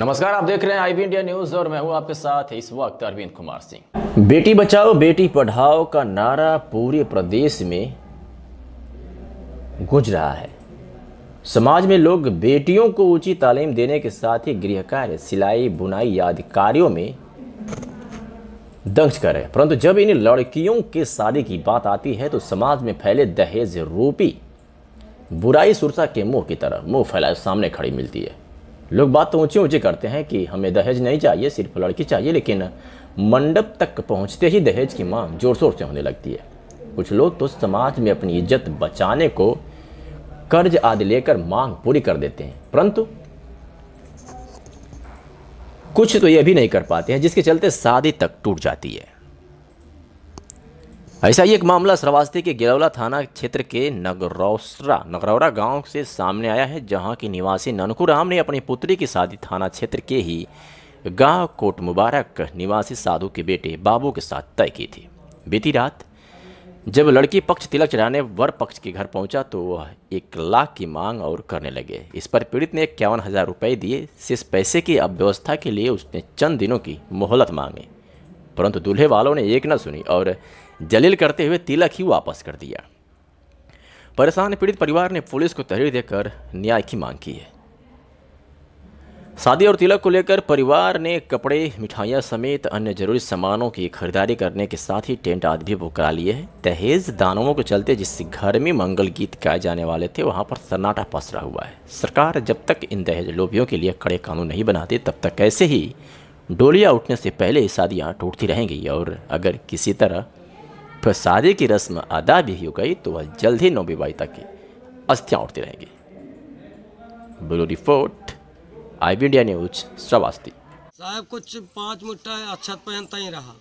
नमस्कार आप देख रहे हैं आईबी इंडिया न्यूज और मैं हूं आपके साथ इस वक्त अरविंद कुमार सिंह बेटी बचाओ बेटी पढ़ाओ का नारा पूरे प्रदेश में गुज रहा है समाज में लोग बेटियों को ऊंची तालीम देने के साथ ही गृह कार्य सिलाई बुनाई आदि कार्यों में दंश करें परंतु जब इन लड़कियों के शादी की बात आती है तो समाज में फैले दहेज रूपी बुराई सुरसा के मुंह की तरह मुंह फैलाए सामने खड़ी मिलती है लोग बात तो ऊँची ऊँची करते हैं कि हमें दहेज नहीं चाहिए सिर्फ लड़की चाहिए लेकिन मंडप तक पहुँचते ही दहेज की मांग ज़ोर शोर से होने लगती है कुछ लोग तो समाज में अपनी इज्जत बचाने को कर्ज आदि लेकर मांग पूरी कर देते हैं परंतु कुछ तो यह भी नहीं कर पाते हैं जिसके चलते शादी तक टूट जाती है ऐसा ही एक मामला श्रवास्ती के गिरौला थाना क्षेत्र के नगरौसरा नगरौरा गांव से सामने आया है जहां की निवासी ननकू राम ने अपनी पुत्री की शादी थाना क्षेत्र के ही गांव कोट मुबारक निवासी साधु के बेटे बाबू के साथ तय की थी बीती रात जब लड़की पक्ष तिलक चढ़ाने वर पक्ष के घर पहुंचा तो वह एक लाख की मांग और करने लगे इस पर पीड़ित ने इक्यावन हज़ार रुपये दिए शेष पैसे की अव्यवस्था के लिए उसने चंद दिनों की मोहलत मांगी परंतु दूल्हे वालों ने एक न सुनी और जलील करते हुए तिलक ही वापस कर दिया परेशान पीड़ित परिवार ने पुलिस को तहरीर देकर न्याय की मांग की है शादी और तिलक को लेकर परिवार ने कपड़े मिठाइयाँ समेत अन्य जरूरी सामानों की खरीदारी करने के साथ ही टेंट आदि भी बुक करा लिए हैं दहेज दानवों के चलते जिस घर में मंगल गीत गाए जाने वाले थे वहाँ पर सन्नाटा पसरा हुआ है सरकार जब तक इन दहेज लोभियों के लिए कड़े कानून नहीं बनाती तब तक कैसे ही डोलिया उठने से पहले शादियाँ टूटती रहेंगी और अगर किसी तरह फिर शादी की रस्म अदा भी हो गई तो वह जल्द ही नवविवाहिता की अस्थियाँ उठती रहेंगी bureau report I India news Shravasti साहब कुछ पाँच मुठा अच्छा पहनता ही रहा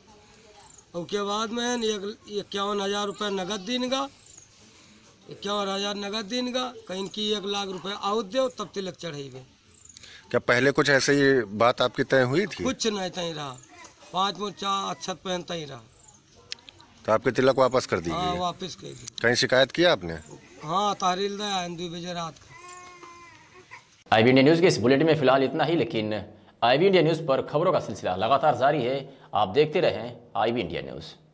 उसके बाद में इक्यावन हज़ार रुपये नगद का इक्यावन हज़ार नगद का कहीं की एक लाख रुपये आउट दे तब तिलक चढ़ेगी क्या पहले कुछ ऐसे ही बात आपकी तय हुई थी कुछ नहीं तय रहा पाँच चार अच्छत पहनता ही रहा तो आपके तिलक वापस कर दी हाँ, वापस कर दी कहीं शिकायत किया आपने हाँ तहरील दो बजे रात का आई बी इंडिया न्यूज़ के इस बुलेटिन में फिलहाल इतना ही लेकिन आई बी इंडिया न्यूज़ पर खबरों का सिलसिला लगातार जारी है आप देखते रहें आई बी इंडिया न्यूज़